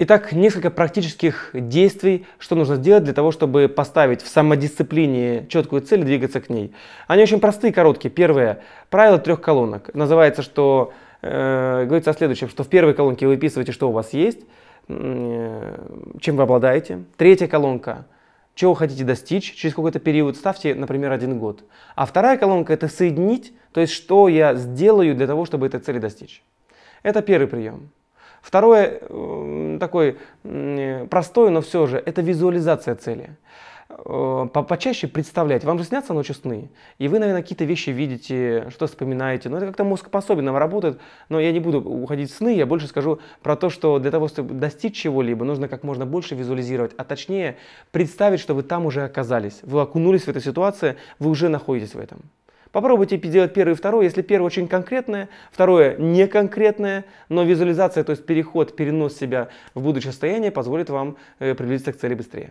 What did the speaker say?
Итак, несколько практических действий, что нужно сделать для того, чтобы поставить в самодисциплине четкую цель и двигаться к ней. Они очень простые, короткие. Первое правило трех колонок. Называется, что э, говорится о следующем, что в первой колонке вы выписываете, что у вас есть, э, чем вы обладаете. Третья колонка чего вы хотите достичь через какой-то период, ставьте, например, один год. А вторая колонка – это соединить, то есть что я сделаю для того, чтобы этой цели достичь. Это первый прием. Второе, э, такой простой, но все же, это визуализация цели э, почаще представлять. Вам же снятся ночью сны, и вы, наверное, какие-то вещи видите, что вспоминаете. Но ну, это как-то мозг по-особенному работает, но я не буду уходить в сны, я больше скажу про то, что для того, чтобы достичь чего-либо, нужно как можно больше визуализировать, а точнее представить, что вы там уже оказались. Вы окунулись в эту ситуацию, вы уже находитесь в этом. Попробуйте делать первый и второй, если первое очень конкретное, второе не конкретное, но визуализация, то есть переход, перенос себя в будущее состояние позволит вам э, приблизиться к цели быстрее.